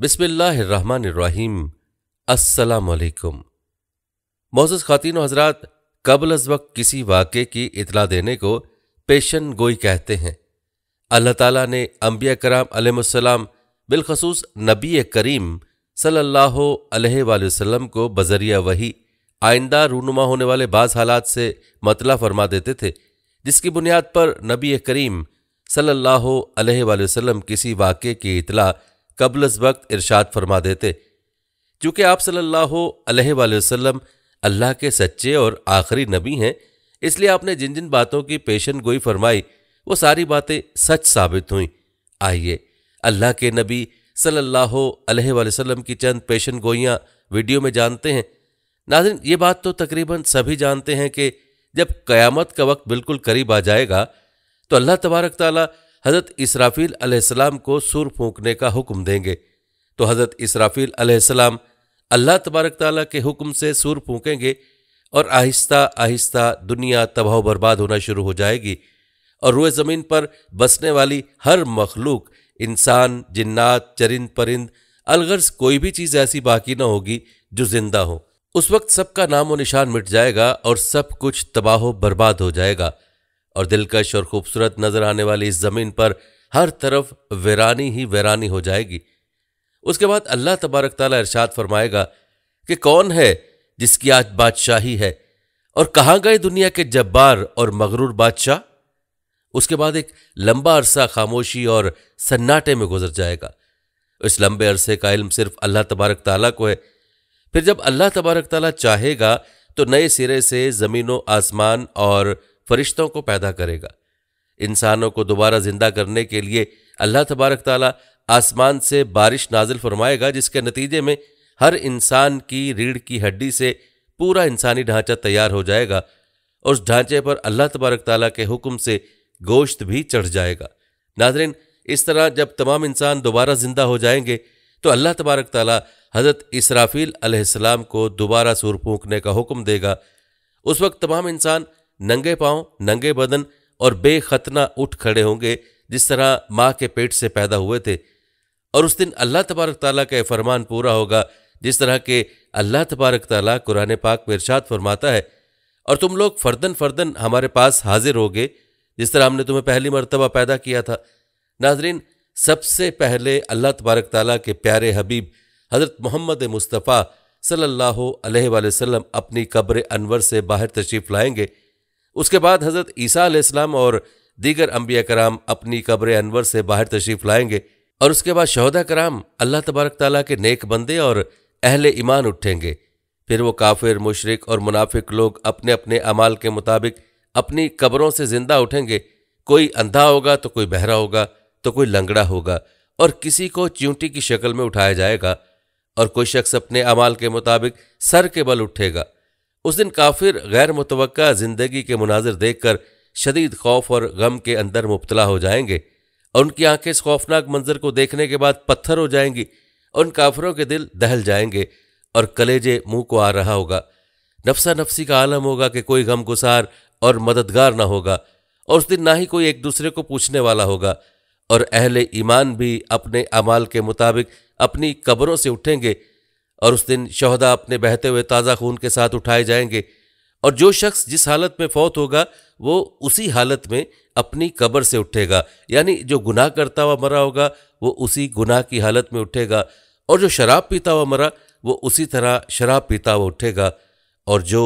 बिस्मिल्लाम असलकुम मोज़ ख़ातिन हजरात कबल अज वक्त किसी वाक़े की इतला देने को पेशन गोई कहते हैं अल्लाह ताला ने अम्बिया कराम अलमसलाम बिलखसूस नबी करीम सल्लल्लाहु अलैहि वसल्लम को बजरिया वही आइंदा रूनुमा होने वाले बाज़ हालात से मतला फरमा देते थे जिसकी बुनियाद पर नबी करीम सल्लल्लाहु अलैहि वसल्लम किसी वाक़े की इतला कबल वक्त इरशाद फरमा देते चूँकि आप सल्लल्लाहु अलैहि वसल्लम अल्लाह के सच्चे और आखिरी नबी हैं इसलिए आपने जिन जिन बातों की पेशन गोई फरमाई वो सारी बातें सच साबित हुई आइए अल्लाह के नबी सल्लल्लाहु अलैहि वसल्लम की चंद पेशन गोइयाँ वीडियो में जानते हैं नाजिन ये बात तो तकरीबन सभी जानते हैं कि जब कयामत का वक्त बिल्कुल करीब आ जाएगा तो अल्लाह तबारक ताली हज़रत इसराफील अलैहिस्सलाम को सुर फूंकने का हुक्म देंगे तो हज़रत इसराफील अलैहिस्सलाम अल्लाह तबारक ताला के हुक्म से सुर फूंकेंगे और आहिस्ता आहिस्ता दुनिया तबाह बर्बाद होना शुरू हो जाएगी और रुए ज़मीन पर बसने वाली हर मखलूक इंसान जिन्नात चरिंद परिंद अलगर्ज कोई भी चीज़ ऐसी बाकी ना होगी जो जिंदा हो उस वक्त सबका नाम व निशान मिट जाएगा और सब कुछ तबाह बर्बाद हो जाएगा और दिलकश और खूबसूरत नजर आने वाली इस जमीन पर हर तरफ वेरानी ही वेरानी हो जाएगी उसके बाद अल्लाह तबारक ताला इरशाद फरमाएगा कि कौन है जिसकी आज बादशाही है और कहाँ गए दुनिया के जब्बार और मगरूर बादशाह उसके बाद एक लंबा अरसा खामोशी और सन्नाटे में गुजर जाएगा इस लंबे अरसे का इल्म सिर्फ अल्लाह तबारक ताला को है फिर जब अल्लाह तबारक ताला चाहेगा तो नए सिरे से ज़मीनों आसमान और फरिश्तों को पैदा करेगा इंसानों को दोबारा जिंदा करने के लिए अल्लाह तबारक ताला आसमान से बारिश नाजिल फरमाएगा जिसके नतीजे में हर इंसान की रीढ़ की हड्डी से पूरा इंसानी ढांचा तैयार हो जाएगा उस ढांचे पर अल्लाह तबारक ताला के हुक्म से गोश्त भी चढ़ जाएगा नाजरन इस तरह जब तमाम इंसान दोबारा जिंदा हो जाएंगे तो अल्लाह तबारक ताली हज़रत इसराफील अलैहिस्सलाम को दोबारा सुर फूंकने का हुक्म देगा उस वक्त तमाम इंसान नंगे पांव नंगे बदन और बेखतना उठ खड़े होंगे जिस तरह माँ के पेट से पैदा हुए थे और उस दिन अल्लाह तबारक ताली का फरमान पूरा होगा जिस तरह के अल्लाह तबारक ताली कुरान पाक में इर्शाद फरमाता है और तुम लोग फर्दन फर्दन हमारे पास हाजिर होगे जिस तरह हमने तुम्हें पहली मरतबा पैदा किया था नाजरीन सबसे पहले अल्लाह तबारक ताली के प्यारे हबीब हज़रत मोहम्मद मुस्तफ़ा सल्लल्लाहु अलैहि वसल्लम अपनी कब्र अनवर से बाहर तशरीफ़ लाएंगे उसके बाद हज़रत ईसा आसमाम और दीगर अम्बिया कराम अपनी कब्र अनवर से बाहर तशरीफ़ लाएंगे और उसके बाद शहदा कराम अल्लाह तबारक ताली के नेक बंदे और अहल ईमान उठेंगे फिर वो काफिर मुशरक और मुनाफिक लोग अपने अपने अमाल के मुताबिक अपनी कब्रों से ज़िंदा उठेंगे कोई अंधा होगा तो कोई बहरा होगा तो कोई लंगड़ा होगा और किसी को च्यूटी की शक्ल में उठाया जाएगा और कोई शख्स अपने अमाल के मुताबिक सर के बल उठेगा उस दिन काफिर गैर मुतव ज़िंदगी के मुनाजिर देख कर शदीद खौफ और गम के अंदर मुबतला हो जाएंगे और उनकी आंखें इस खौफनाक मंजर को देखने के बाद पत्थर हो जाएंगी और उन काफिरों के दिल दहल जाएंगे और कलेजे मुंह को आ रहा होगा नफसा नफसी का आलम होगा कि कोई गमगुसार और मददगार ना होगा और उस दिन ना ही कोई एक दूसरे को पूछने वाला होगा और अहले ईमान भी अपने अमाल के मुताबिक अपनी कब्रों से उठेंगे और उस दिन शहदा अपने बहते हुए ताज़ा खून के साथ उठाए जाएंगे और जो शख्स जिस हालत में फौत होगा वो उसी हालत में अपनी कब्र से उठेगा यानी जो गुनाह करता हुआ मरा होगा वो उसी गुनाह की हालत में उठेगा और जो शराब पीता हुआ मरा वो उसी तरह शराब पीता हुआ उठेगा और जो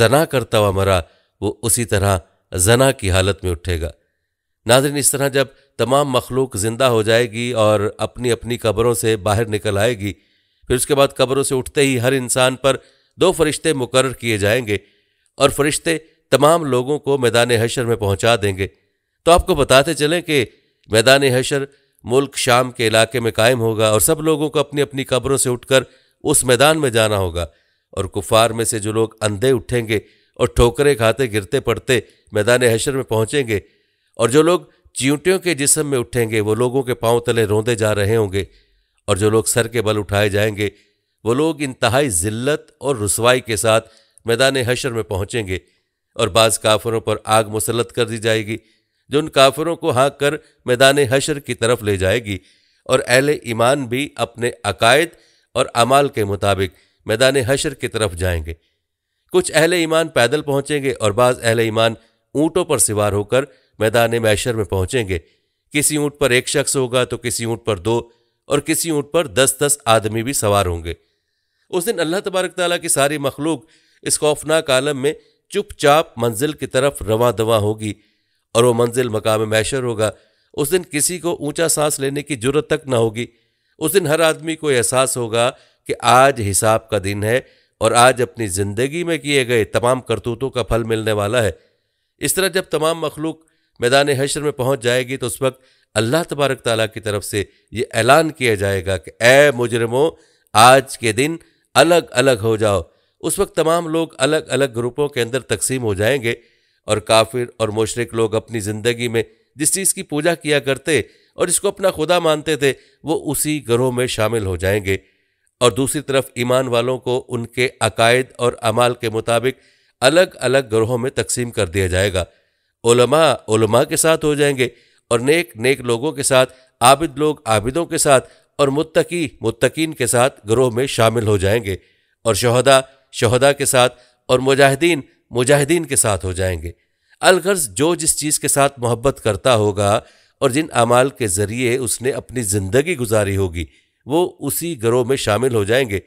जना करता हुआ मरा वो उसी तरह जना की हालत में उठेगा नाजरन इस तरह जब तमाम मखलूक ज़िंदा हो जाएगी और अपनी अपनी कब्रों से बाहर निकल आएगी फिर उसके बाद कब्रों से उठते ही हर इंसान पर दो फरिश्ते मुकर किए जाएंगे और फरिश्ते तमाम लोगों को मैदान हशर में पहुंचा देंगे तो आपको बताते चलें कि मैदान हशर मुल्क शाम के इलाके में कायम होगा और सब लोगों को अपनी अपनी कब्रों से उठकर उस मैदान में जाना होगा और कुफार में से जो लोग अंधे उठेंगे और ठोकरे खाते गिरते पड़ते मैदान हशर में पहुंचेंगे और जो लोग चींटियों के जिसम में उठेंगे वो लोगों के पांव तले रोंदे जा रहे होंगे और जो लोग सर के बल उठाए जाएंगे वो लोग इंतहाई जिल्लत और रसवाई के साथ मैदान हशर में पहुंचेंगे और बाज़ काफरों पर आग मुसलत कर दी जाएगी जो उन काफरों को हाँक कर मैदान हशर की तरफ ले जाएगी और अहल ईमान भी अपने अकायद और अमाल के मुताबिक मैदान हशर की तरफ जाएंगे कुछ अहल ईमान पैदल पहुंचेंगे और बाज़ अहल ईमान ऊँटों पर सवार होकर मैदान मैशर में पहुंचेंगे किसी ऊँट पर एक शख्स होगा तो किसी ऊँट पर दो और किसी ऊँट पर दस दस आदमी भी सवार होंगे उस दिन अल्लाह तबारक तला की सारी मखलूक इस खौफनाक आलम में चुपचाप मंजिल की तरफ रवा दवा होगी और वो मंजिल मकाम मैशर होगा उस दिन किसी को ऊंचा सांस लेने की जरूरत तक ना होगी उस दिन हर आदमी को एहसास होगा कि आज हिसाब का दिन है और आज अपनी ज़िंदगी में किए गए तमाम करतूतों का फल मिलने वाला है इस तरह जब तमाम मखलूक मैदान हशर में पहुंच जाएगी तो उस वक्त अल्लाह तबारक ताली की तरफ से ये ऐलान किया जाएगा कि ए मुजरमो आज के दिन अलग अलग हो जाओ उस वक्त तमाम लोग अलग अलग ग्रुपों के अंदर तकसीम हो जाएंगे और काफिर और मशरक लोग अपनी ज़िंदगी में जिस चीज़ की पूजा किया करते और जिसको अपना खुदा मानते थे वो उसी ग्रोह में शामिल हो जाएंगे और दूसरी तरफ ईमान वालों को उनके अकायद और अमाल के मुताबिक अलग अलग ग्रोहों में तकसीम कर दिया जाएगा उलमा उलमा के साथ हो जाएंगे और नेक नेक लोगों के साथ आबिद लोग आबिदों के साथ और मुत्तकी मुत्तकीन के साथ ग्रोह में शामिल हो जाएंगे और शहदा शहदा के साथ और मुजाहिदीन मुजाहिदीन के साथ हो जाएंगे अलगर्ज जो जिस चीज़ के साथ मोहब्बत करता होगा और जिन अमाल के ज़रिए उसने अपनी ज़िंदगी गुजारी होगी वो उसी ग्रोह में शामिल हो जाएंगे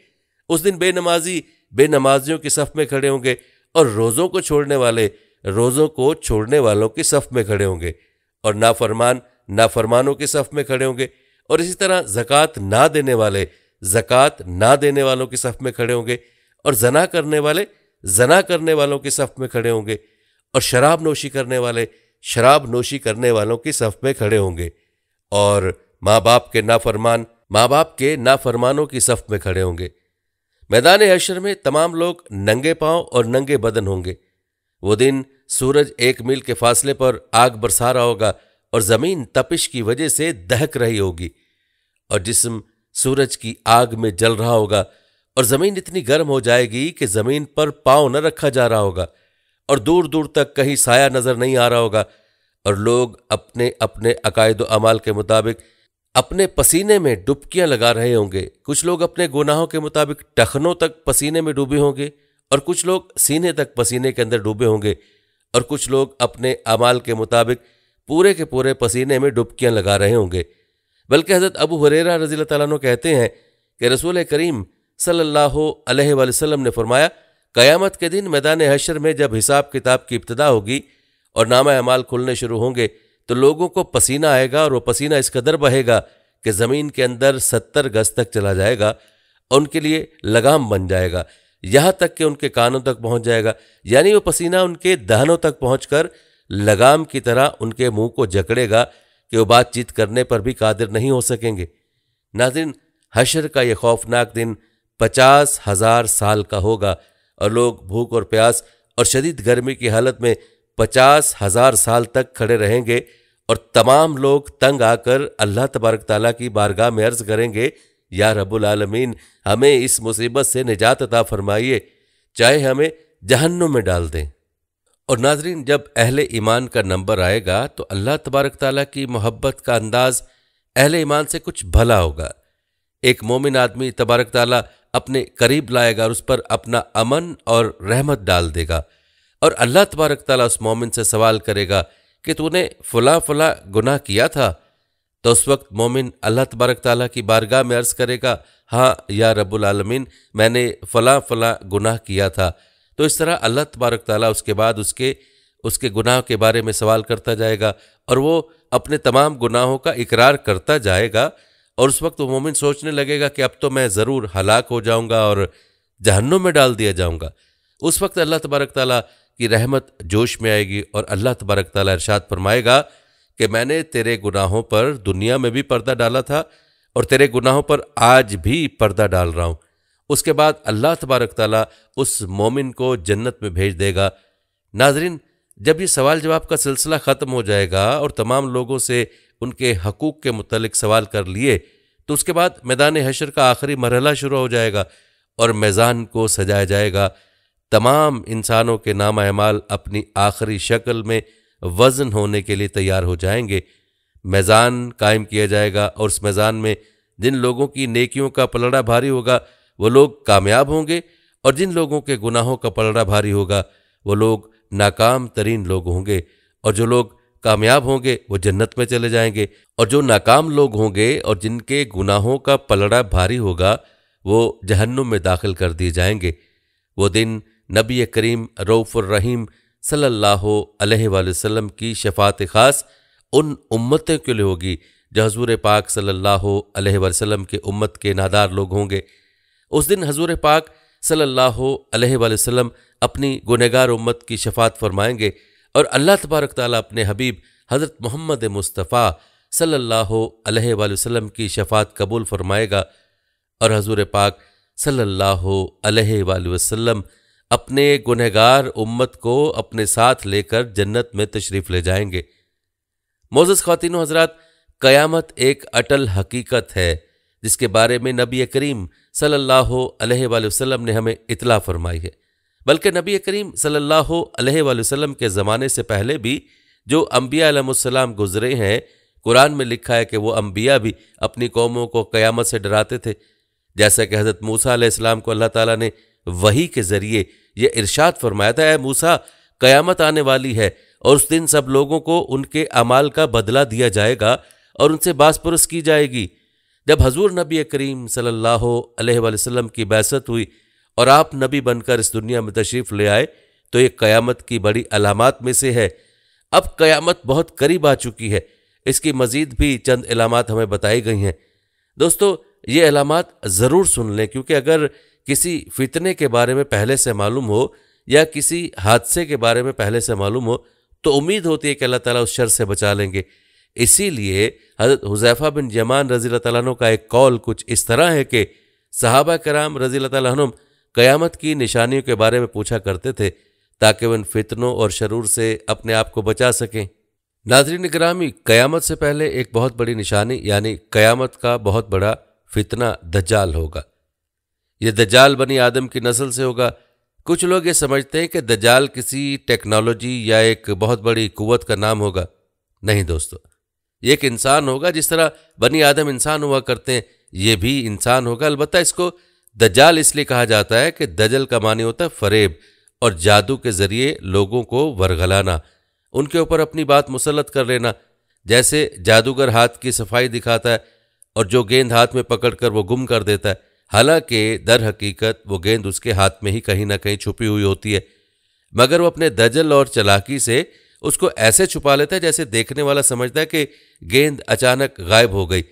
उस दिन बेनमाजी बेनमाजियों के सफ़ में खड़े होंगे और रोज़ों को छोड़ने वाले रोज़ों को छोड़ने वालों के सफ़ में खड़े होंगे और नाफरमान नाफरमानों के सफ में खड़े होंगे और इसी तरह जक़ात ना देने वाले जक़ात ना देने वालों के सफ में खड़े होंगे और जना करने वाले जना करने वालों के सफ में खड़े होंगे और शराब नोशी करने वाले शराब नोशी करने वालों की सफ में खड़े होंगे और माँ बाप के नाफरमान माँ बाप के नाफरमानों की सफ में खड़े होंगे मैदान हशर में तमाम लोग नंगे पाँव और नंगे बदन होंगे वो दिन सूरज एक मील के फासले पर आग बरसा रहा होगा और जमीन तपिश की वजह से दहक रही होगी और जिसम सूरज की आग में जल रहा होगा और जमीन इतनी गर्म हो जाएगी कि जमीन पर पांव न रखा जा रहा होगा और दूर दूर तक कहीं साया नजर नहीं आ रहा होगा और लोग अपने अपने अकायद अमाल के मुताबिक अपने पसीने में डुबकियां लगा रहे होंगे कुछ लोग अपने गुनाहों के मुताबिक टखनों तक पसीने में डूबे होंगे और कुछ लोग सीने तक पसीने के अंदर डूबे होंगे और कुछ लोग अपने अमाल के मुताबिक पूरे के पूरे पसीने में डुबकियां लगा रहे होंगे बल्कि हज़रत अबू हरेरा रजी तु कहते हैं कि रसूल करीम सल्लाम ने फरमाया क़यामत के दिन मैदान हशर में जब हिसाब किताब की इब्तदा होगी और नामा अमाल खुलने शुरू होंगे तो लोगों को पसीना आएगा और वह पसीना इस कदर बहेगा कि ज़मीन के अंदर सत्तर गज तक चला जाएगा और उनके लिए लगाम बन जाएगा यहाँ तक कि उनके कानों तक पहुँच जाएगा यानी वो पसीना उनके दहनों तक पहुँच लगाम की तरह उनके मुंह को जकड़ेगा कि वो बातचीत करने पर भी कादिर नहीं हो सकेंगे नाजिन हशर का यह खौफनाक दिन पचास हजार साल का होगा और लोग भूख और प्यास और शदीद गर्मी की हालत में पचास हजार साल तक खड़े रहेंगे और तमाम लोग तंग आकर अल्लाह तबारक ताली की बारगाह में अर्ज करेंगे या रबुल आलमीन हमें इस मुसीबत से निजात अता फरमाइए चाहे हमें जहन्नुम में डाल दें और नाजरीन जब अहल ईमान का नंबर आएगा तो अल्लाह तबारक ताली की मोहब्बत का अंदाज़ अहल ईमान से कुछ भला होगा एक मोमिन आदमी तबारक ताल अपने करीब लाएगा और उस पर अपना अमन और रहमत डाल देगा और अल्लाह तबारक ताली उस मोमिन से सवाल करेगा कि तूने फला फला गुनाह किया था तो उस वक्त मोमिन अल्लाह तबारक ताली की बारगाह में अर्ज़ करेगा हाँ या रब्बुल आलमीन मैंने फ़लाँ फ़लाँ गुनाह किया था तो इस तरह अल्लाह तबारक ताली उसके बाद उसके उसके गुनाह के बारे में सवाल करता जाएगा और वो अपने तमाम गुनाहों का इकरार करता जाएगा और उस वक्त वो मोमिन सोचने लगेगा कि अब तो मैं ज़रूर हलाक हो जाऊँगा और जहन्नों में डाल दिया जाऊँगा उस वक्त अल्लाह तबारक ताली की रहमत जोश में आएगी और अल्लाह तबारक ताली अरसाद फरमाएगा कि मैंने तेरे गुनाहों पर दुनिया में भी पर्दा डाला था और तेरे गुनाहों पर आज भी पर्दा डाल रहा हूँ उसके बाद अल्लाह तबारक ताली उस मोमिन को जन्नत में भेज देगा नाजरीन जब ये सवाल जवाब का सिलसिला ख़त्म हो जाएगा और तमाम लोगों से उनके हकूक़ के मतलब सवाल कर लिए तो उसके बाद मैदान हशर का आखिरी मरहला शुरू हो जाएगा और मैज़ान को सजाया जाएगा तमाम इंसानों के नाम अमाल अपनी आखिरी शक्ल में वजन होने के लिए तैयार हो जाएंगे मैज़ान कायम किया जाएगा और उस मैज़ान में जिन लोगों की नेकियों का पलड़ा भारी होगा वो लोग कामयाब होंगे और जिन लोगों के गुनाहों का पलड़ा भारी होगा वो लोग नाकाम तरीन लोग होंगे और जो लोग कामयाब होंगे वो जन्नत में चले जाएंगे और जो नाकाम लोग होंगे और जिनके गुनाहों का पलड़ा भारी होगा वो जहन्नुम में दाखिल कर दिए जाएंगे वो दिन नबी करीम रऊफ़ुर रहीम सल्लल्लाहु अलैहि वसल्लम की शफात ख़ास उन उम्मतों के लिए होगी जो हजूर पाक सल्लल्लाहु अलैहि वसल्लम के उम्मत के नादार लोग होंगे उस दिन हजूर पाक सल्लल्लाहु अलैहि वसल्लम अपनी गुनहगार उम्मत की शफात फरमाएंगे और अल्लाह तबारक ताली अपने हबीब हज़रत मोहम्मद मुस्तफ़ा सल्लल्लाहु अलैहि वसल्लम की शफात कबूल फरमाएगा और हजूर पाक सल्लल्लाहु अलैहि वसल्लम अपने गुनहगार उम्मत को अपने साथ लेकर जन्नत में तशरीफ ले जाएंगे मोजस खातिन हजरत कयामत एक अटल हकीकत है जिसके बारे में नबी करीम सल्लल्लाहु अलैहि वसल्लम ने हमें इतला फरमाई है बल्कि नबी करीम सल्लल्लाहु अलैहि वसल्लम के ज़माने से पहले भी जो अम्बिया गुजरे हैं कुरान में लिखा है कि वो अम्बिया भी अपनी कौमों को क़यामत से डराते थे जैसा कि हज़रत मूसा को अल्लाह ताली ने वही के ज़रिए ये इरशाद फरमाया था मूसा कयामत आने वाली है और उस दिन सब लोगों को उनके अमाल का बदला दिया जाएगा और उनसे बासपुरस की जाएगी जब हजूर नबी करीम सल्लाम की बैसत हुई और आप नबी बनकर इस दुनिया में तशरीफ़ ले आए तो ये क़यामत की बड़ी अलामत में से है अब क़यामत बहुत करीब आ चुकी है इसकी मज़ीद भी चंद अलामत हमें बताई गई हैं दोस्तों ये अलामत ज़रूर सुन लें क्योंकि अगर किसी फितने के बारे में पहले से मालूम हो या किसी हादसे के बारे में पहले से मालूम हो तो उम्मीद होती है कि अल्लाह ताला उस शर से बचा लेंगे इसीलिए हज़रत हुजैफ़ा बिन जमान रजील तैन का एक कौल कुछ इस तरह है कि सहाबा कराम रजील तुम क़यामत की निशानियों के बारे में पूछा करते थे ताकि वे उन फितनों और शरूर से अपने आप को बचा सकें नाजरी निगरामी क़यामत से पहले एक बहुत बड़ी निशानी यानी क़यामत का बहुत बड़ा फितना दज्जाल होगा यह दजाल बनी आदम की नस्ल से होगा कुछ लोग ये समझते हैं कि दजाल किसी टेक्नोलॉजी या एक बहुत बड़ी कुवत का नाम होगा नहीं दोस्तों ये एक इंसान होगा जिस तरह बनी आदम इंसान हुआ करते हैं ये भी इंसान होगा अलबत् इसको दजाल इसलिए कहा जाता है कि दजल का मानी होता है फरेब और जादू के जरिए लोगों को वरगलाना उनके ऊपर अपनी बात मुसलत कर लेना जैसे जादूगर हाथ की सफाई दिखाता है और जो गेंद हाथ में पकड़कर वो गुम कर देता है हालांकि दर हकीकत वो गेंद उसके हाथ में ही कहीं ना कहीं छुपी हुई होती है मगर वो अपने दजल और चलाकी से उसको ऐसे छुपा लेता है जैसे देखने वाला समझता है कि गेंद अचानक गायब हो गई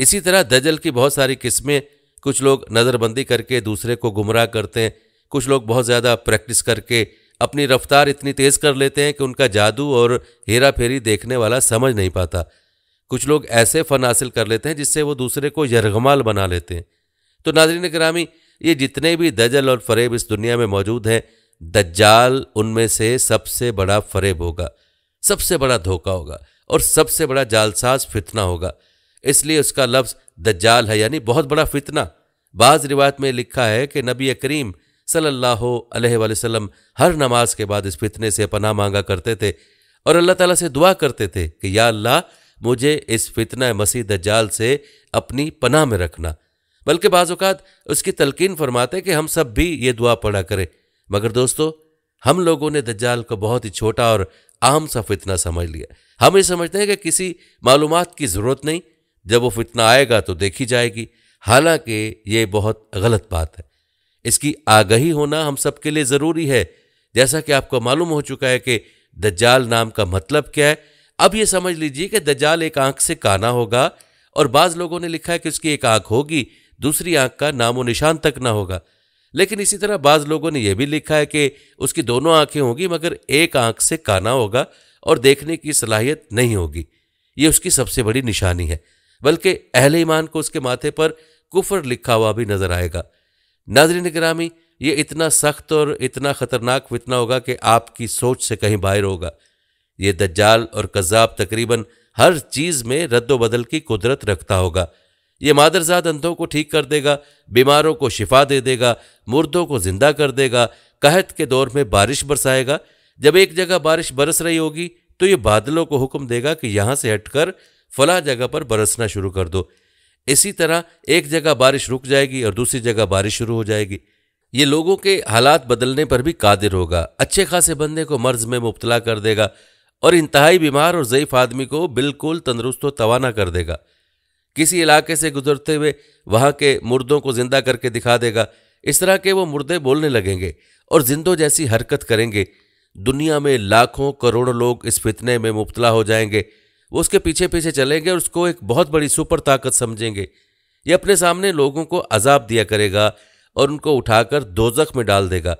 इसी तरह दजल की बहुत सारी किस्में कुछ लोग नज़रबंदी करके दूसरे को गुमराह करते हैं कुछ लोग बहुत ज़्यादा प्रैक्टिस करके अपनी रफ्तार इतनी तेज़ कर लेते हैं कि उनका जादू और हेरा फेरी देखने वाला समझ नहीं पाता कुछ लोग ऐसे फ़न हासिल कर लेते हैं जिससे वो दूसरे को यरगमाल बना लेते हैं तो नाजरीन करामी ये जितने भी दजल और फरेब इस दुनिया में मौजूद हैं दज्जाल उनमें से सबसे बड़ा फरेब होगा सबसे बड़ा धोखा होगा और सबसे बड़ा जालसाज फितना होगा इसलिए उसका लफ्ज़ दज्जाल है यानी बहुत बड़ा फितना बाज़ रिवायत में लिखा है कि नबी करीम सल्लल्लाहु अलैहि वसल्लम हर नमाज के बाद इस फितने से पनाह मांगा करते थे और अल्लाह ताला से दुआ करते थे कि या अल्लाह मुझे इस फितना मसीह दज्जाल से अपनी पनाह में रखना बल्कि बाज़ात उसकी तलकिन फरमाते कि हम सब भी ये दुआ पढ़ा करें मगर दोस्तों हम लोगों ने दज्जाल को बहुत ही छोटा और आम सा फितना समझ लिया हम ये समझते हैं कि किसी मालूम की ज़रूरत नहीं जब वो फितना आएगा तो देखी जाएगी हालांकि ये बहुत गलत बात है इसकी आगही होना हम सब के लिए ज़रूरी है जैसा कि आपको मालूम हो चुका है कि दज्जाल नाम का मतलब क्या है अब ये समझ लीजिए कि दज्जाल एक आँख से काना होगा और बाज़ लोगों ने लिखा है कि उसकी एक आँख होगी दूसरी आंख का नामो निशान तक ना होगा लेकिन इसी तरह बाज लोगों ने यह भी लिखा है कि उसकी दोनों आंखें होंगी मगर एक आंख से काना होगा और देखने की सलाहियत नहीं होगी ये उसकी सबसे बड़ी निशानी है बल्कि अहले ईमान को उसके माथे पर कुफर लिखा हुआ भी नजर आएगा नाजरी निगरामी ये इतना सख्त और इतना खतरनाक फितना होगा कि आपकी सोच से कहीं बाहर होगा ये दज्जाल और कज़ाब तकरीबन हर चीज़ में रद्दोबदल की कुदरत रखता होगा ये मादरजात अंधों को ठीक कर देगा बीमारों को शिफा दे देगा मुर्दों को जिंदा कर देगा कहत के दौर में बारिश बरसाएगा जब एक जगह बारिश बरस रही होगी तो ये बादलों को हुक्म देगा कि यहाँ से हटकर फला जगह पर बरसना शुरू कर दो इसी तरह एक जगह बारिश रुक जाएगी और दूसरी जगह बारिश शुरू हो जाएगी ये लोगों के हालात बदलने पर भी कादिर होगा अच्छे खासे बंदे को मर्ज में मुबतला कर देगा और इंतहाई बीमार और ज़यीफ़ आदमी को बिल्कुल तंदरुस्त व तवाना कर देगा किसी इलाके से गुजरते हुए वहाँ के मुर्दों को जिंदा करके दिखा देगा इस तरह के वो मुर्दे बोलने लगेंगे और जिंदों जैसी हरकत करेंगे दुनिया में लाखों करोड़ों लोग इस फितने में मुबतला हो जाएंगे वो उसके पीछे पीछे चलेंगे और उसको एक बहुत बड़ी सुपर ताकत समझेंगे ये अपने सामने लोगों को अजाब दिया करेगा और उनको उठाकर दोजख में डाल देगा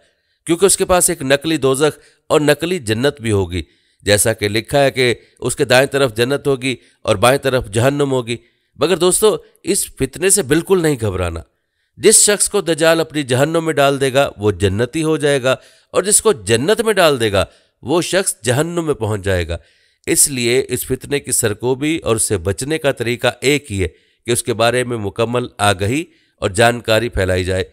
क्योंकि उसके पास एक नकली दोजख और नकली जन्नत भी होगी जैसा कि लिखा है कि उसके दाएं तरफ जन्नत होगी और बाएं तरफ जहन्नुम होगी मगर दोस्तों इस फितने से बिल्कुल नहीं घबराना जिस शख्स को दजाल अपनी जहन्नम में डाल देगा वो जन्नती हो जाएगा और जिसको जन्नत में डाल देगा वो शख्स जहन्नुम में पहुंच जाएगा इसलिए इस फितने की सरकोबी और उससे बचने का तरीका एक ही है कि उसके बारे में मुकम्मल आगही और जानकारी फैलाई जाए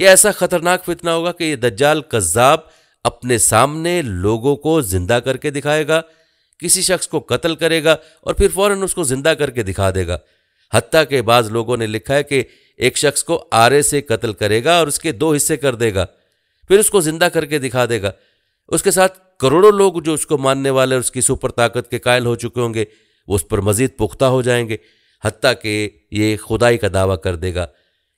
यह ऐसा खतरनाक फितना होगा कि यह दज्जाल कज्जाब अपने सामने लोगों को जिंदा करके दिखाएगा किसी शख्स को कत्ल करेगा और फिर फौरन उसको जिंदा करके दिखा देगा हत्या के बाद लोगों ने लिखा है कि एक शख्स को आरे से कत्ल करेगा और उसके दो हिस्से कर देगा फिर उसको जिंदा करके दिखा देगा उसके साथ करोड़ों लोग जो उसको मानने वाले और उसकी सुपर ताकत के कायल हो चुके होंगे वो उस पर मजीद पुख्ता हो जाएंगे हती के ये खुदाई का दावा कर देगा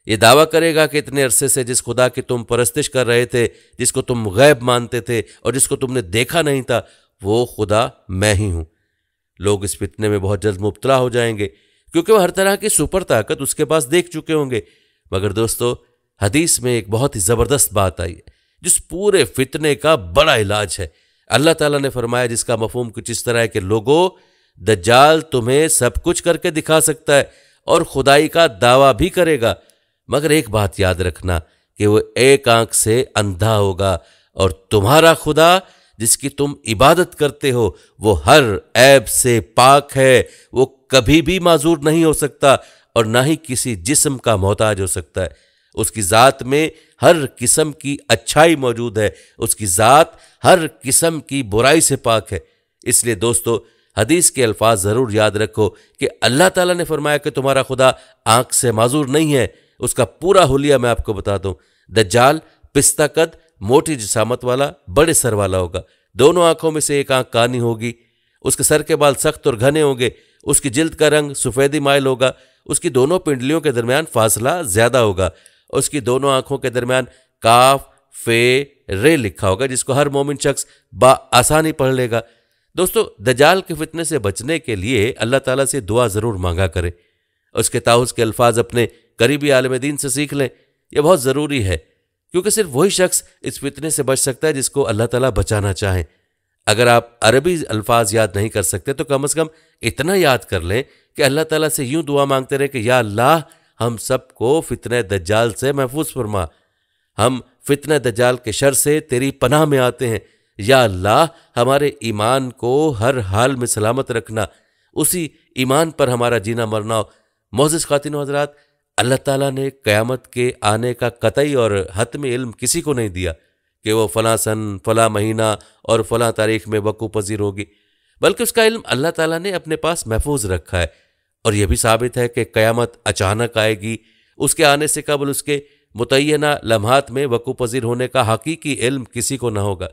ये दावा करेगा कि इतने अरसे से जिस खुदा की तुम परस्तिश कर रहे थे जिसको तुम गैब मानते थे और जिसको तुमने देखा नहीं था वो खुदा मैं ही हूँ लोग इस फितने में बहुत जल्द मुबतला हो जाएंगे क्योंकि वह हर तरह की सुपर ताकत उसके पास देख चुके होंगे मगर दोस्तों हदीस में एक बहुत ही ज़बरदस्त बात आई है जिस पूरे फितने का बड़ा इलाज है अल्लाह ताला ने फरमाया जिसका मफहम कुछ इस तरह है कि लोगों जाल तुम्हें सब कुछ करके दिखा सकता है और खुदाई का दावा भी करेगा मगर एक बात याद रखना कि वो एक आंख से अंधा होगा और तुम्हारा खुदा जिसकी तुम इबादत करते हो वो हर ऐब से पाक है वो कभी भी माजूर नहीं हो सकता और ना ही किसी जिस्म का मोहताज हो सकता है उसकी ज़ात में हर किस्म की अच्छाई मौजूद है उसकी ज़ात हर किस्म की बुराई से पाक है इसलिए दोस्तों हदीस के अल्फाज ज़रूर याद रखो कि अल्लाह ताला ने फरमाया कि तुम्हारा खुदा आँख से माजूर नहीं है उसका पूरा हुलिया मैं आपको बता दूँ दज्जाल पिस्ता कद मोटी जिसामत वाला बड़े सर वाला होगा दोनों आंखों में से एक आंख कानी होगी उसके सर के बाल सख्त और घने होंगे उसकी जिल्द का रंग सफ़ेदी माइल होगा उसकी दोनों पिंडलियों के दरमियान फासला ज़्यादा होगा उसकी दोनों आंखों के दरमियान काफ फे रे लिखा होगा जिसको हर मोमिन शख्स बा आसानी पढ़ लेगा दोस्तों दजाल के फितने से बचने के लिए अल्लाह ताला से दुआ ज़रूर मांगा करें उसके ताउस के अल्फाज अपने करीबी आलम दीन से सीख लें यह बहुत ज़रूरी है क्योंकि सिर्फ वही शख्स इस फितने से बच सकता है जिसको अल्लाह ताला बचाना चाहे अगर आप अरबी अल्फाज याद नहीं कर सकते तो कम से कम इतना याद कर लें कि अल्लाह ताला से यूं दुआ मांगते रहे कि या अल्लाह हम सबको फितन दज्जाल से महफूज फरमा हम फितन दज्जाल के शर से तेरी पनाह में आते हैं या अल्लाह हमारे ईमान को हर हाल में सलामत रखना उसी ईमान पर हमारा जीना मरना मोजिस खातिन हजरात अल्लाह ताला ने क़यामत के आने का कतई और हतम इल्म किसी को नहीं दिया कि वो फ़ला सन फ़ला महीना और फ़ला तारीख में वक़ू पजीर होगी बल्कि उसका इल्म अल्लाह ताला ने अपने पास महफूज रखा है और यह भी साबित है कि क़यामत अचानक आएगी उसके आने से कबल उसके मुतना लम्हात में वक़ू पजीर होने का हकीकी इल्म किसी को न होगा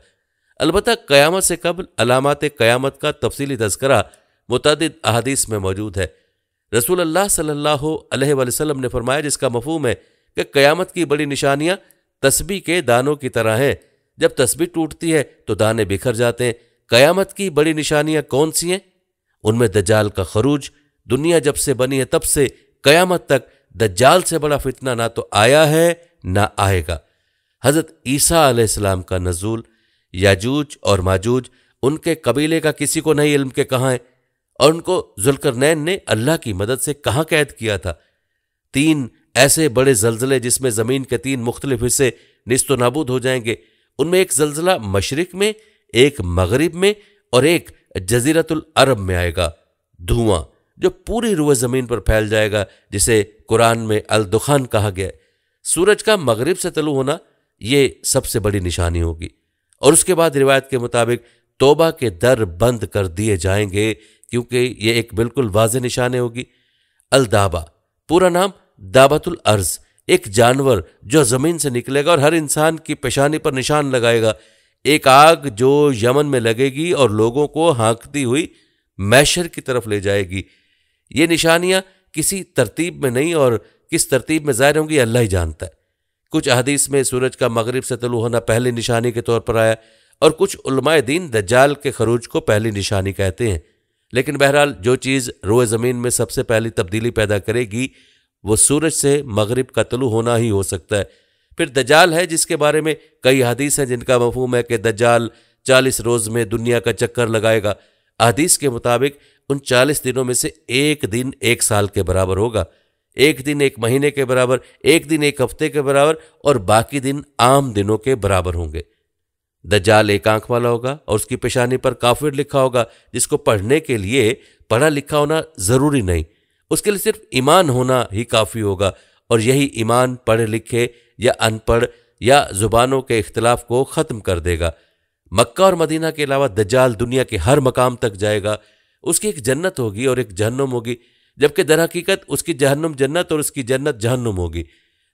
अलबत् क़यामत से कबल अलामत क़यामत का तफसली तस्करा मुतद अहदीस में मौजूद है रसूल अल्लाह सल्लल्लाहु अलैहि वसल्लम ने फरमाया जिसका मफहम है कि क़यामत की बड़ी निशानियाँ तस्बी के दानों की तरह हैं जब तस्बी टूटती है तो दाने बिखर जाते हैं क़यामत की बड़ी निशानियाँ कौन सी हैं उनमें दज्जाल का खरूज दुनिया जब से बनी है तब से क़यामत तक दज्जाल से बड़ा फितना ना तो आया है ना आएगा हज़रत ईसा आलाम का नजूल याजूज और माजूज उनके कबीले का किसी को नहीं इल्म के कहाँ है और उनको जुलकरनैन ने अल्लाह की मदद से कहाँ कैद किया था तीन ऐसे बड़े जल्जले जिसमें ज़मीन के तीन मुख्तलिफ हिस्से नस्त नाबूद हो जाएंगे उनमें एक जल्जला मशरक में एक मगरब में और एक जजीरतुल अरब में आएगा धुआं जो पूरी रुए ज़मीन पर फैल जाएगा जिसे कुरान में अलदुखान कहा गया है सूरज का मगरब से तलु होना ये सबसे बड़ी निशानी होगी और उसके बाद रिवायत के मुताबिक तोबा के दर बंद कर दिए जाएंगे क्योंकि ये एक बिल्कुल वाज निशान होगी अलदाबा पूरा नाम दाबतुल अर्ज एक जानवर जो ज़मीन से निकलेगा और हर इंसान की पेशानी पर निशान लगाएगा एक आग जो यमन में लगेगी और लोगों को हाँकती हुई मैशर की तरफ ले जाएगी ये निशानियाँ किसी तरतीब में नहीं और किस तरतीब में ज़ाहिर होंगी अल्लाह ही जानता है कुछ अहदीस में सूरज का मगरब से तलु होना पहली निशानी के तौर पर आया और कुछ उलमाए दीन दज्जाल के खरूज को पहली निशानी कहते हैं लेकिन बहरहाल जो चीज़ रोए ज़मीन में सबसे पहली तब्दीली पैदा करेगी वो सूरज से मगरिब का तलु होना ही हो सकता है फिर दजाल है जिसके बारे में कई हदीस हैं जिनका मफहम है कि दजाल चालीस रोज़ में दुनिया का चक्कर लगाएगा अदीस के मुताबिक उन चालीस दिनों में से एक दिन एक साल के बराबर होगा एक दिन एक महीने के बराबर एक दिन एक हफ्ते के बराबर और बाकी दिन आम दिनों के बराबर होंगे दज्जाल एक आंख वाला होगा और उसकी पेशानी पर काफिर लिखा होगा जिसको पढ़ने के लिए पढ़ा लिखा होना ज़रूरी नहीं उसके लिए सिर्फ ईमान होना ही काफ़ी होगा और यही ईमान पढ़े लिखे या अनपढ़ या ज़ुबानों के इख्तलाफ को ख़त्म कर देगा मक्का और मदीना के अलावा दज्जाल दुनिया के हर मकाम तक जाएगा उसकी एक जन्नत होगी और एक जहन्नुम होगी जबकि दर हकीकत उसकी जहन्नुम जन्नत और उसकी जन्नत जहन्नुम होगी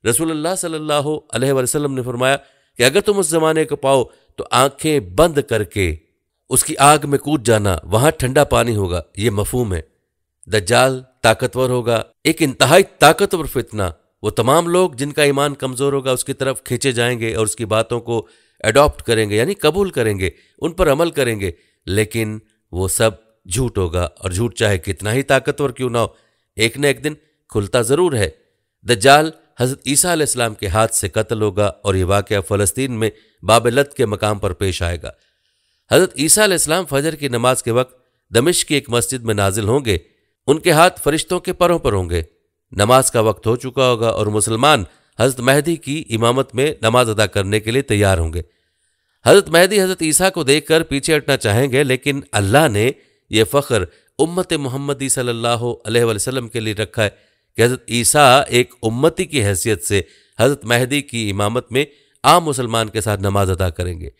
रसूलुल्लाह सल्लल्लाहु अलैहि वसल्लम ने फरमाया कि अगर तुम उस ज़माने को पाओ तो आंखें बंद करके उसकी आग में कूद जाना वहां ठंडा पानी होगा ये मफहूम है द जाल ताकतवर होगा एक इंतहाई ताकतवर फितना वो तमाम लोग जिनका ईमान कमज़ोर होगा उसकी तरफ खींचे जाएंगे और उसकी बातों को एडॉप्ट करेंगे यानी कबूल करेंगे उन पर अमल करेंगे लेकिन वो सब झूठ होगा और झूठ चाहे कितना ही ताकतवर क्यों ना हो एक न एक दिन खुलता ज़रूर है द जाल हज़रत ईसा आसमाम के हाथ से कत्ल होगा और यह वाक़ फ़लस्तीन में बाबलत के मकाम पर पेश आएगा हज़रत ईसा आसमाम फजर की नमाज के वक्त दमिश की एक मस्जिद में नाजिल होंगे उनके हाथ फरिश्तों के परों पर होंगे नमाज का वक्त हो चुका होगा और मुसलमान हज़रत मेहदी की इमामत में नमाज अदा करने के लिए तैयार होंगे हज़रत मेहदी हज़रत ईसा को देखकर पीछे हटना चाहेंगे लेकिन अल्लाह ने यह फ़ख्र उम्मत मोहम्मदी सल्लल्लाहु अलैहि वसल्लम के लिए रखा है कि हज़रत ईसा एक उम्मती की हैसियत से हज़रत महदी की इमामत में आम मुसलमान के साथ नमाज अदा करेंगे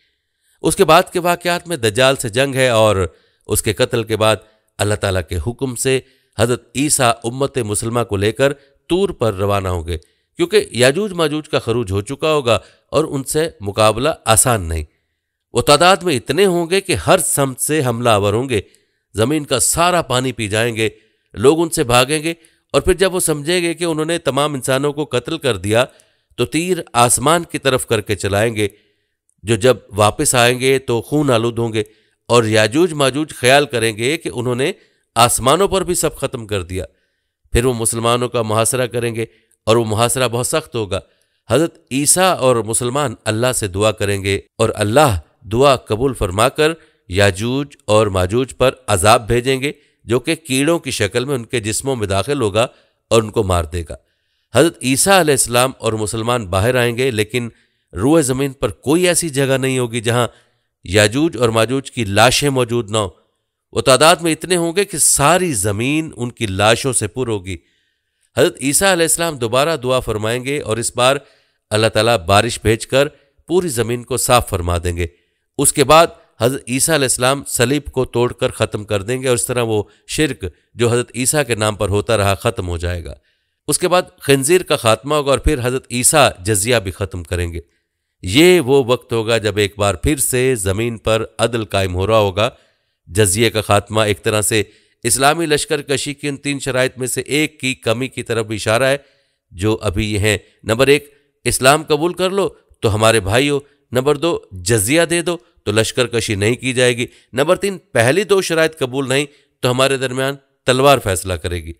उसके बाद के वाक़ात में दजाल से जंग है और उसके कत्ल के बाद अल्लाह ताला के हुक्म से हज़रत ईसा उम्मत मुसलमा को लेकर तूर पर रवाना होंगे क्योंकि याजूज माजूज का खरूज हो चुका होगा और उनसे मुकाबला आसान नहीं वो तादाद में इतने होंगे कि हर समत से हमलावर होंगे ज़मीन का सारा पानी पी जाएंगे लोग उनसे भागेंगे और फिर जब वो समझेंगे कि उन्होंने तमाम इंसानों को कत्ल कर दिया तो तीर आसमान की तरफ करके चलाएंगे जो जब वापस आएंगे तो खून आलूद होंगे और याजूज माजूज ख्याल करेंगे कि उन्होंने आसमानों पर भी सब खत्म कर दिया फिर वो मुसलमानों का मुहासरा करेंगे और वो मुहासरा बहुत सख्त होगा हजरत ईसा और मुसलमान अल्लाह से दुआ करेंगे और अल्लाह दुआ कबूल फरमाकर याजूज और माजूज पर अजाब भेजेंगे जो कि कीड़ों की शक्ल में उनके जिस्मों में दाखिल होगा और उनको मार देगा हजरत ईसा आलाम और मुसलमान बाहर आएंगे लेकिन रूह ज़मीन पर कोई ऐसी जगह नहीं होगी जहाँ याजूज और माजूज की लाशें मौजूद ना हो वो तादाद में इतने होंगे कि सारी ज़मीन उनकी लाशों से पुर होगी हजरत ईसा दोबारा दुआ फरमाएंगे और इस बार अल्लाह ताला बारिश भेजकर पूरी ज़मीन को साफ फरमा देंगे उसके बाद हज़रत ईसा इस्लाम सलीब को तोड़कर ख़त्म कर देंगे और इस तरह वो शिरक जो हज़रत ईसा के नाम पर होता रहा ख़त्म हो जाएगा उसके बाद खंजीर का खात्मा होगा और फिर हज़रत ईसा जजिया भी ख़त्म करेंगे ये वो वक्त होगा जब एक बार फिर से ज़मीन पर अदल कायम हो रहा होगा जजिए का खात्मा एक तरह से इस्लामी लश्कर कशी की उन तीन शरात में से एक की कमी की तरफ इशारा है जो अभी ये हैं नंबर एक इस्लाम कबूल कर लो तो हमारे भाइयों नंबर दो जजिया दे दो तो लश्कर कशी नहीं की जाएगी नंबर तीन पहली दो तो शरात कबूल नहीं तो हमारे दरमियान तलवार फैसला करेगी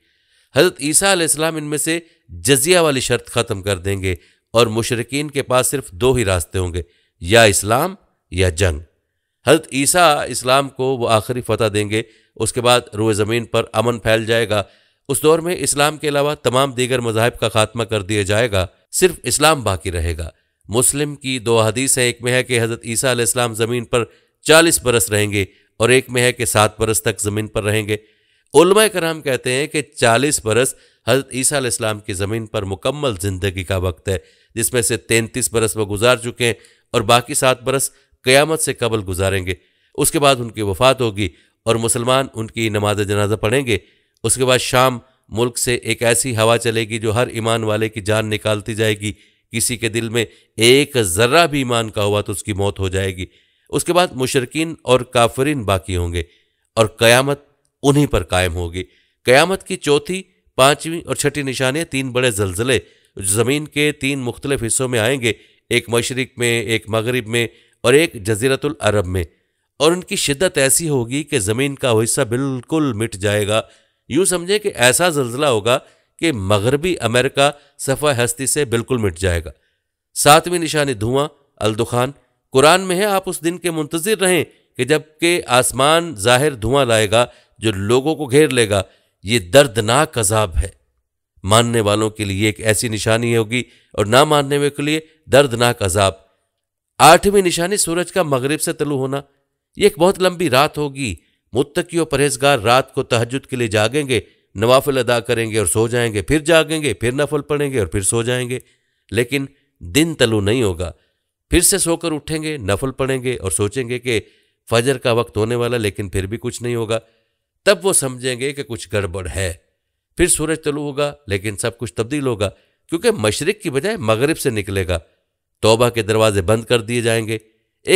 हजरत ईसा इस्लाम इनमें से जजिया वाली शर्त ख़त्म कर देंगे और मुशरकिन के पास सिर्फ दो ही रास्ते होंगे या इस्लाम या जंग हजरत ईसा इस्लाम को वो आखिरी फतह देंगे उसके बाद रोए ज़मीन पर अमन फैल जाएगा उस दौर में इस्लाम के अलावा तमाम दीगर मजाहब का खात्मा कर दिया जाएगा सिर्फ इस्लाम बाकी रहेगा मुस्लिम की दो हदीस है एक में है कि हज़रत ईसा आसमाम ज़मीन पर चालीस बरस रहेंगे और एक में है कि सात बरस तक ज़मीन पर रहेंगे उलमा कराम कहते हैं कि चालीस बरस हज़रत ईसा इस्लाम की ज़मीन पर मुकम्मल ज़िंदगी का वक्त है जिसमें से तैंतीस बरस वह गुजार चुके हैं और बाकी सात बरस क़्यामत से कबल गुजारेंगे उसके बाद उनकी वफात होगी और मुसलमान उनकी नमाज जनाजा पढ़ेंगे उसके बाद शाम मुल्क से एक ऐसी हवा चलेगी जो हर ईमान वाले की जान निकालती जाएगी किसी के दिल में एक ज़र्रा भी ईमान का हुआ तो उसकी मौत हो जाएगी उसके बाद मुशरकिन और काफरीन बाकी होंगे और कयामत उन्हीं पर कायम होगी कयामत की चौथी पांचवीं और छठी निशानियाँ तीन बड़े जलजले ज़मीन के तीन मुख्तलिफ हिस्सों में आएंगे एक मशरक में एक मगरब में और एक जजीरतुल अरब में और उनकी शिद्दत ऐसी होगी कि ज़मीन का हिस्सा बिल्कुल मिट जाएगा यूँ समझें कि ऐसा जलजिला होगा कि मगरबी अमेरिका सफ़ा हस्ती से बिल्कुल मिट जाएगा सातवीं निशानी धुआं अलदुखान कुरान में है आप उस दिन के मुंतजर रहें कि जबकि आसमान जाहिर धुआं लाएगा जो लोगों को घेर लेगा ये दर्दनाक अजाब है मानने वालों के लिए एक ऐसी निशानी होगी और ना मानने वालों के लिए दर्दनाक अजाब आठवीं निशानी सूरज का मगरब से तलु होना यह एक बहुत लंबी रात होगी मुत्तकी और परहेजगार रात को तहजद के लिए जागेंगे नवाफिल अदा करेंगे और सो जाएंगे फिर जागेंगे फिर नफल पढ़ेंगे और फिर सो जाएंगे लेकिन दिन तलु नहीं होगा फिर से सोकर उठेंगे नफल पढ़ेंगे और सोचेंगे कि फजर का वक्त होने वाला लेकिन फिर भी कुछ नहीं होगा तब वो समझेंगे कि कुछ गड़बड़ है फिर सूरज तलु होगा लेकिन सब कुछ तब्दील होगा क्योंकि मशरक की बजाय मगरब से निकलेगा तोबा के दरवाजे बंद कर दिए जाएंगे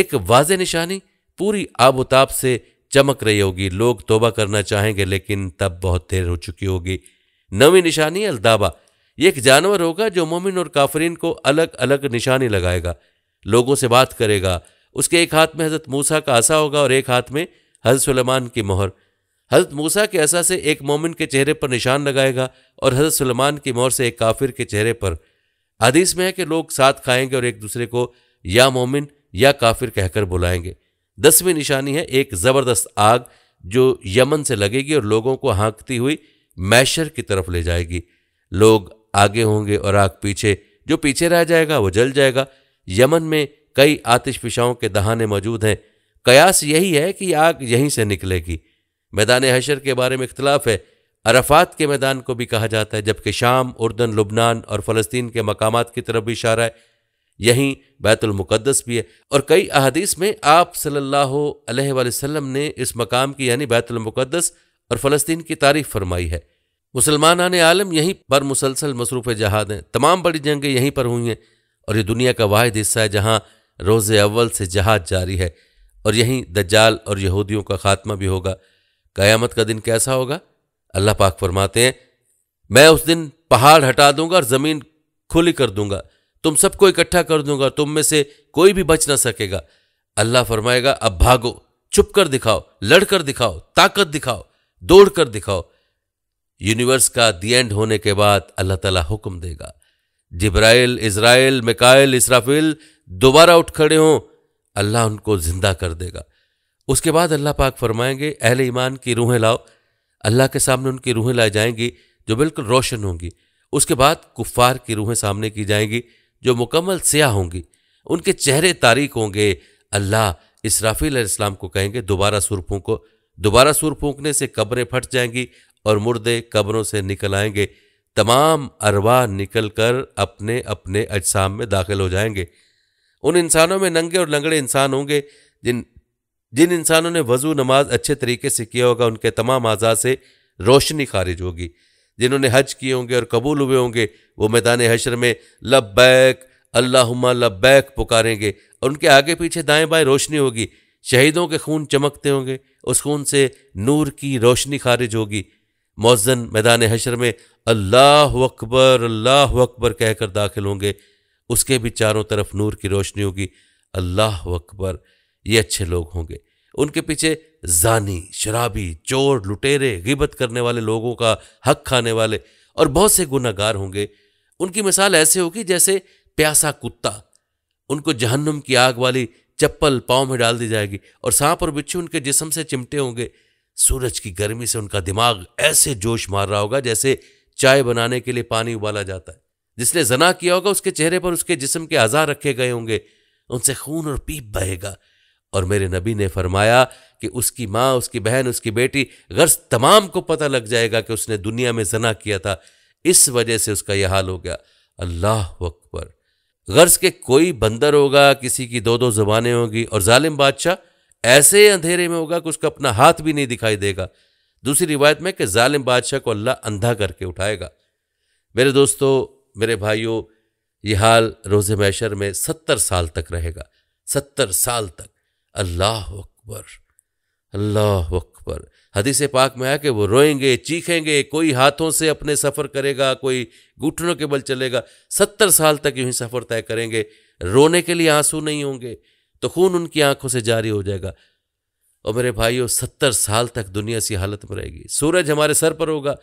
एक वाज निशानी पूरी आबोताब से चमक रही होगी लोग तोबा करना चाहेंगे लेकिन तब बहुत देर हो चुकी होगी नवी निशानी अलदाबा ये एक जानवर होगा जो मोमिन और काफरीन को अलग अलग निशानी लगाएगा लोगों से बात करेगा उसके एक हाथ में हज़रत मूसा का आसा होगा और एक हाथ में हज़रत सलमान की मोहर हज़रत मूसा के असा से एक मोमिन के चेहरे पर निशान लगाएगा और हज़रत सलमान की मोहर से एक काफिर के चेहरे पर हदीस में है कि लोग साथ खाएंगे और एक दूसरे को या मोमिन या काफिर कहकर बुलाएंगे दसवीं निशानी है एक ज़बरदस्त आग जो यमन से लगेगी और लोगों को हाँकती हुई मैशर की तरफ ले जाएगी लोग आगे होंगे और आग पीछे जो पीछे रह जाएगा वो जल जाएगा यमन में कई पिशाओं के दहाने मौजूद हैं कयास यही है कि आग यहीं से निकलेगी मैदान हशर के बारे में इख्तलाफ है अरफात के मैदान को भी कहा जाता है जबकि शाम उर्दन लुबनान और फ़लस्तीन के मकाम की तरफ भी इशारा है यहीं मुकद्दस भी है और कई अहदीस में आप सल्लल्लाहु अलैहि वसल्लम ने इस मकाम की यानी मुकद्दस और फ़लस्तीन की तारीफ फरमाई है मुसलमान आने आलम यहीं पर मुसलसल मसरूफ़ जहाद हैं तमाम बड़ी जंगें यहीं पर हुई हैं और ये दुनिया का वाद हिस्सा है जहाँ रोज़ अव्वल से जहाद जारी है और यहीं दज्जाल और यहूदियों का ख़ात्मा भी होगा क़यामत का दिन कैसा होगा अल्लाह पाक फरमाते हैं मैं उस दिन पहाड़ हटा दूंगा और ज़मीन खुली कर दूंगा तुम सबको इकट्ठा कर दूंगा तुम में से कोई भी बच ना सकेगा अल्लाह फरमाएगा अब भागो चुप कर दिखाओ लड़कर दिखाओ ताकत दिखाओ दौड़ कर दिखाओ यूनिवर्स का दी एंड होने के बाद अल्लाह ताला हुक्म देगा जिब्राइल इसराइल मिकाइल इसराफिल दोबारा उठ खड़े हों अल्लाह उनको जिंदा कर देगा उसके बाद अल्लाह पाक फरमाएंगे अहले ईमान की रूहें लाओ अल्लाह के सामने उनकी रूहें लाई जाएंगी जो बिल्कुल रोशन होंगी उसके बाद कुफ़ार की रूहें सामने की जाएंगी जो मुकम्मल स्याह होंगी उनके चेहरे तारीख होंगे अल्लाह इसराफील इस्लाम को कहेंगे दोबारा सुर फूको दोबारा सुर फूकने से कब्रें फट जाएंगी और मुर्दे कब्रों से निकल आएंगे तमाम अरवा निकल कर अपने अपने अजसाम में दाखिल हो जाएंगे उन इंसानों में नंगे और लंगड़े इंसान होंगे जिन जिन इंसानों ने वजू नमाज अच्छे तरीके से किया होगा उनके तमाम आजाद से रोशनी खारिज होगी जिन्होंने हज किए होंगे और कबूल हुए होंगे वो मैदान हशर में लब्बैक अल्लाहुम्मा बैक पुकारेंगे और उनके आगे पीछे दाएं बाएं रोशनी होगी शहीदों के खून चमकते होंगे उस खून से नूर की रोशनी खारिज होगी मौजन मैदान हशर में अल्लाह अकबर अल्लाह अकबर कहकर दाखिल होंगे उसके भी चारों तरफ नूर की रोशनी होगी अल्लाह अकबर ये अच्छे लोग होंगे उनके पीछे जानी शराबी चोर लुटेरे गिबत करने वाले लोगों का हक खाने वाले और बहुत से गुनागार होंगे उनकी मिसाल ऐसे होगी जैसे प्यासा कुत्ता उनको जहन्नुम की आग वाली चप्पल पाँव में डाल दी जाएगी और सांप और बिच्छू उनके जिसम से चिमटे होंगे सूरज की गर्मी से उनका दिमाग ऐसे जोश मार रहा होगा जैसे चाय बनाने के लिए पानी उबाला जाता है जिसने जना किया होगा उसके चेहरे पर उसके जिसम के आज़ार रखे गए होंगे उनसे खून और पीप बहेगा और मेरे नबी ने फरमाया कि उसकी माँ उसकी बहन उसकी बेटी गर्ज तमाम को पता लग जाएगा कि उसने दुनिया में जना किया था इस वजह से उसका यह हाल हो गया अल्लाह अकबर गर्ज के कोई बंदर होगा किसी की दो दो जबानें होगी और ालिम बादशाह ऐसे अंधेरे में होगा कि उसका अपना हाथ भी नहीं दिखाई देगा दूसरी रिवायत में कि ालिम बादशाह को अल्लाह अंधा करके उठाएगा मेरे दोस्तों मेरे भाइयों ये हाल रोज़ मैशर में सत्तर साल तक रहेगा सत्तर साल तक अल्लाह अकबर अल्लाह अकबर हदीस पाक में आया कि वो रोएंगे चीखेंगे कोई हाथों से अपने सफ़र करेगा कोई घुटनों के बल चलेगा सत्तर साल तक यूं ही सफ़र तय करेंगे रोने के लिए आंसू नहीं होंगे तो खून उनकी आंखों से जारी हो जाएगा और मेरे भाइयों सत्तर साल तक दुनिया सी हालत में रहेगी सूरज हमारे सर पर होगा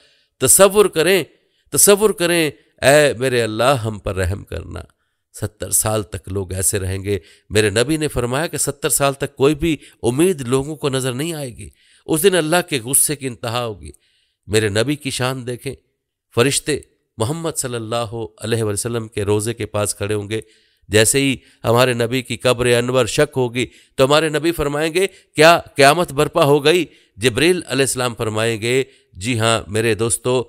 तस्वुर करें तस्वुर करें ऐ मेरे अल्लाह हम पर रहम करना सत्तर साल तक लोग ऐसे रहेंगे मेरे नबी ने फरमाया कि सत्तर साल तक कोई भी उम्मीद लोगों को नज़र नहीं आएगी उस दिन अल्लाह के गुस्से की इंतहा होगी मेरे नबी की शान देखें फरिश्ते मोहम्मद सल्लल्लाहु अलैहि वसल्लम के रोज़े के पास खड़े होंगे जैसे ही हमारे नबी की कब्र अनवर शक होगी तो हमारे नबी फरमाएंगे क्या क़्यामत बर्पा हो गई जबरील अलैहिस्सलाम फरमाएंगे जी हाँ मेरे दोस्तों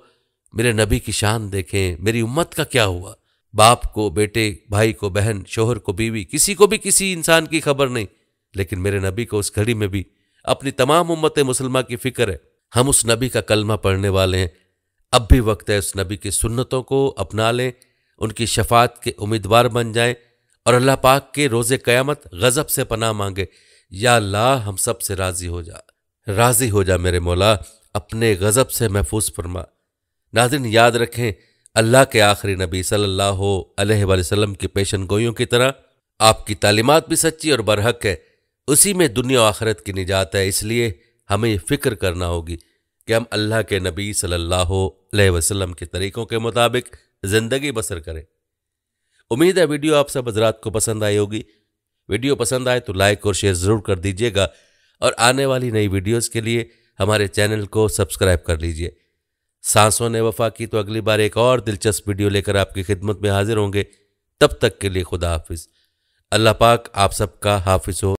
मेरे नबी की शान देखें मेरी उम्मत का क्या हुआ बाप को बेटे भाई को बहन शोहर को बीवी किसी को भी किसी इंसान की खबर नहीं लेकिन मेरे नबी को उस घड़ी में भी अपनी तमाम उम्मत मुसलमा की फिक्र है हम उस नबी का कलमा पढ़ने वाले हैं अब भी वक्त है उस नबी की सुन्नतों को अपना लें उनकी शफात के उम्मीदवार बन जाएं और अल्लाह पाक के रोज़ क़यामत गज़ब से पनाह मांगे या ला हम सब से राज़ी हो जा राज़ी हो जा मेरे मौला अपने गज़ब से महफूज फरमा नाजिन याद रखें अल्लाह के आखिरी नबी सल्लल्लाहु अलैहि वसल्लम की पेशन गोईयों की तरह आपकी तालीमत भी सच्ची और बरहक है उसी में दुनिया आखरत की निजात है इसलिए हमें फ़िक्र करना होगी कि हम अल्लाह के नबी सल्लल्लाहु अलैहि वसल्लम के तरीक़ों के मुताबिक ज़िंदगी बसर करें उम्मीद है वीडियो आप सब हजरात को पसंद आई होगी वीडियो पसंद आए तो लाइक और शेयर ज़रूर कर दीजिएगा और आने वाली नई वीडियोज़ के लिए हमारे चैनल को सब्सक्राइब कर लीजिए सांसों ने वफा की तो अगली बार एक और दिलचस्प वीडियो लेकर आपकी खिदमत में हाजिर होंगे तब तक के लिए खुदा हाफिज अल्लाह पाक आप सबका हाफिज हो